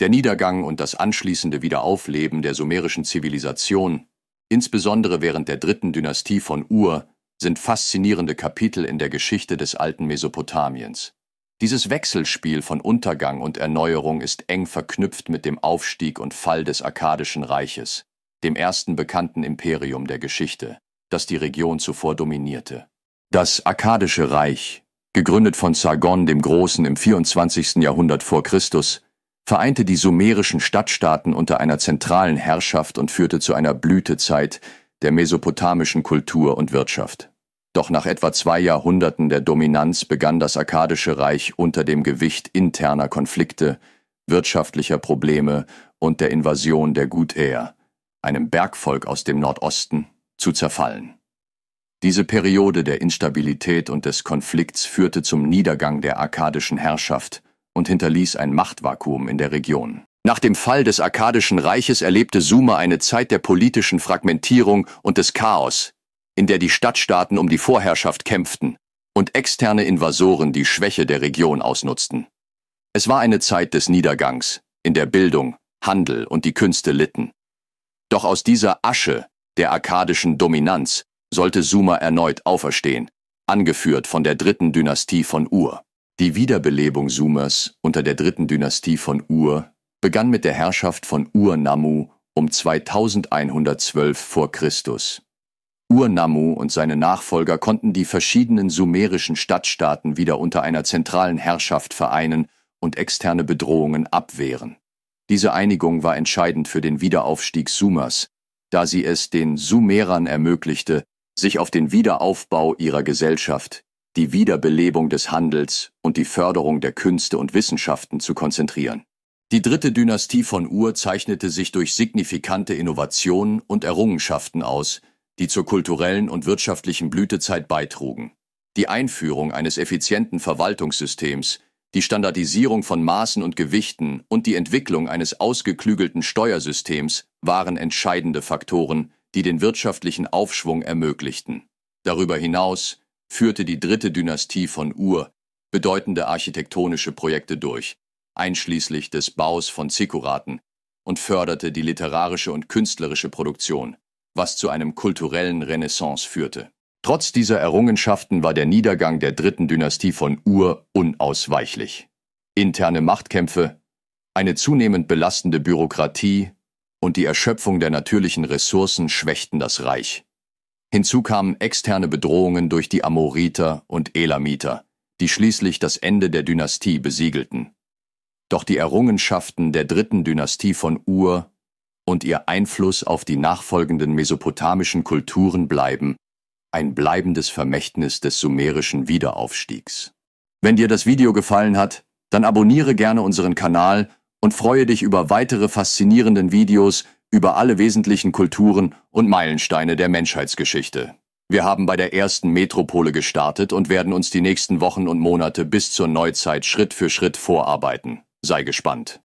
Der Niedergang und das anschließende Wiederaufleben der sumerischen Zivilisation, insbesondere während der dritten Dynastie von Ur, sind faszinierende Kapitel in der Geschichte des alten Mesopotamiens. Dieses Wechselspiel von Untergang und Erneuerung ist eng verknüpft mit dem Aufstieg und Fall des Akkadischen Reiches, dem ersten bekannten Imperium der Geschichte, das die Region zuvor dominierte. Das Akkadische Reich, gegründet von Sargon dem Großen im 24. Jahrhundert vor Christus, vereinte die sumerischen Stadtstaaten unter einer zentralen Herrschaft und führte zu einer Blütezeit der mesopotamischen Kultur und Wirtschaft. Doch nach etwa zwei Jahrhunderten der Dominanz begann das Arkadische Reich unter dem Gewicht interner Konflikte, wirtschaftlicher Probleme und der Invasion der Gutäer, einem Bergvolk aus dem Nordosten, zu zerfallen. Diese Periode der Instabilität und des Konflikts führte zum Niedergang der arkadischen Herrschaft und hinterließ ein Machtvakuum in der Region. Nach dem Fall des Arkadischen Reiches erlebte Sumer eine Zeit der politischen Fragmentierung und des Chaos, in der die Stadtstaaten um die Vorherrschaft kämpften und externe Invasoren die Schwäche der Region ausnutzten. Es war eine Zeit des Niedergangs, in der Bildung, Handel und die Künste litten. Doch aus dieser Asche der arkadischen Dominanz sollte Sumer erneut auferstehen, angeführt von der dritten Dynastie von Ur. Die Wiederbelebung Sumers unter der dritten Dynastie von Ur begann mit der Herrschaft von Ur-Nammu um 2112 vor Christus. Ur-Nammu und seine Nachfolger konnten die verschiedenen sumerischen Stadtstaaten wieder unter einer zentralen Herrschaft vereinen und externe Bedrohungen abwehren. Diese Einigung war entscheidend für den Wiederaufstieg Sumers, da sie es den Sumerern ermöglichte, sich auf den Wiederaufbau ihrer Gesellschaft, die Wiederbelebung des Handels und die Förderung der Künste und Wissenschaften zu konzentrieren. Die dritte Dynastie von Ur zeichnete sich durch signifikante Innovationen und Errungenschaften aus, die zur kulturellen und wirtschaftlichen Blütezeit beitrugen. Die Einführung eines effizienten Verwaltungssystems, die Standardisierung von Maßen und Gewichten und die Entwicklung eines ausgeklügelten Steuersystems waren entscheidende Faktoren, die den wirtschaftlichen Aufschwung ermöglichten. Darüber hinaus führte die dritte Dynastie von Ur bedeutende architektonische Projekte durch, einschließlich des Baus von Zikkuraten, und förderte die literarische und künstlerische Produktion, was zu einem kulturellen Renaissance führte. Trotz dieser Errungenschaften war der Niedergang der dritten Dynastie von Ur unausweichlich. Interne Machtkämpfe, eine zunehmend belastende Bürokratie und die Erschöpfung der natürlichen Ressourcen schwächten das Reich. Hinzu kamen externe Bedrohungen durch die Amoriter und Elamiter, die schließlich das Ende der Dynastie besiegelten. Doch die Errungenschaften der dritten Dynastie von Ur und ihr Einfluss auf die nachfolgenden mesopotamischen Kulturen bleiben ein bleibendes Vermächtnis des sumerischen Wiederaufstiegs. Wenn dir das Video gefallen hat, dann abonniere gerne unseren Kanal und freue dich über weitere faszinierenden Videos, über alle wesentlichen Kulturen und Meilensteine der Menschheitsgeschichte. Wir haben bei der ersten Metropole gestartet und werden uns die nächsten Wochen und Monate bis zur Neuzeit Schritt für Schritt vorarbeiten. Sei gespannt.